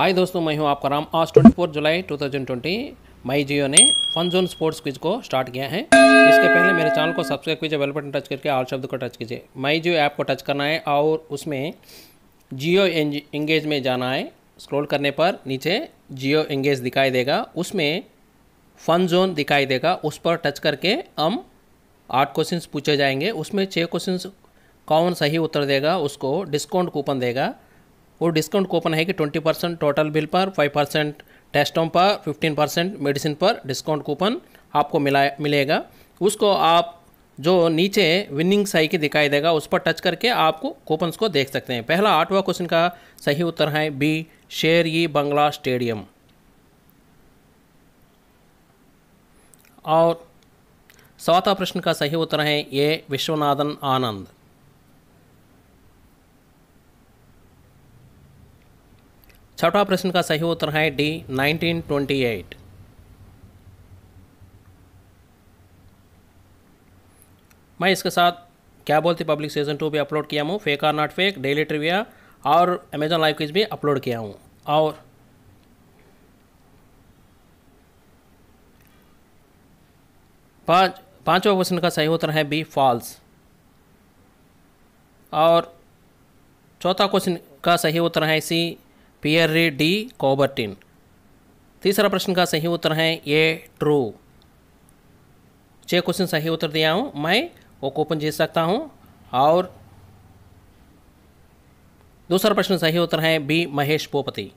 हाय दोस्तों मैं हूं आपका राम आज 24 जुलाई 2020 माई जियो ने फन जोन स्पोर्ट्स क्विज को स्टार्ट किया है इसके पहले मेरे चैनल को सब्सक्राइब कीजिए बेल बटन टच करके आल शब्द को टच कीजिए माई जियो ऐप को टच करना है और उसमें जियो एंगेज में जाना है स्क्रॉल करने पर नीचे जियो एंगेज दिखाई देगा उसमें फन जोन दिखाई देगा उस पर टच करके हम आठ क्वेश्चन पूछे जाएंगे उसमें छः क्वेश्चन कौन सही उत्तर देगा उसको डिस्काउंट कूपन देगा और डिस्काउंट कूपन है कि ट्वेंटी परसेंट टोटल बिल पर फाइव परसेंट टेस्टों पर फिफ्टीन परसेंट मेडिसिन पर डिस्काउंट कूपन आपको मिला मिलेगा उसको आप जो नीचे विनिंग सही की दिखाई देगा उस पर टच करके आपको कूपन्स को देख सकते हैं पहला आठवां क्वेश्चन का सही उत्तर है बी शेर ई बंगला स्टेडियम और सातवां प्रश्न का सही उत्तर है ए विश्वनाथन आनंद छठा प्रश्न का सही उत्तर है डी 1928 मैं इसके साथ क्या बोलती पब्लिक सीजन टू भी अपलोड किया हूँ fake or not fake daily trivia और अमेजॉन लाइव क्विज भी अपलोड किया हूँ और पाँच पांचवा क्वेश्चन का सही उत्तर है बी फॉल्स और चौथा क्वेश्चन का सही उत्तर है सी पियर्री डी कोबर्टिन तीसरा प्रश्न का सही उत्तर है ए ट्रू छः क्वेश्चन सही उत्तर दिया हूँ मैं वो कूपन जीत सकता हूँ और दूसरा प्रश्न सही उत्तर है बी महेश भूपति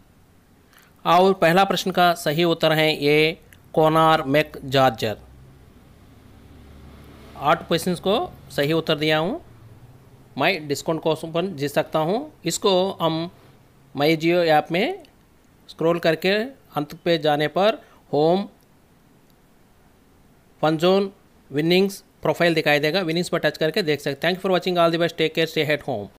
और पहला प्रश्न का सही उत्तर है ए कोनार मैक जार्जर आठ क्वेश्चन को सही उत्तर दिया हूँ मैं डिस्काउंट कूपन जीत सकता हूँ इसको हम माई जियो ऐप में स्क्रॉल करके अंत पे जाने पर home fun zone winnings profile दिखाई देगा विनिंग्स पर टच करके देख सकते हैं thank for watching all the best take care stay at home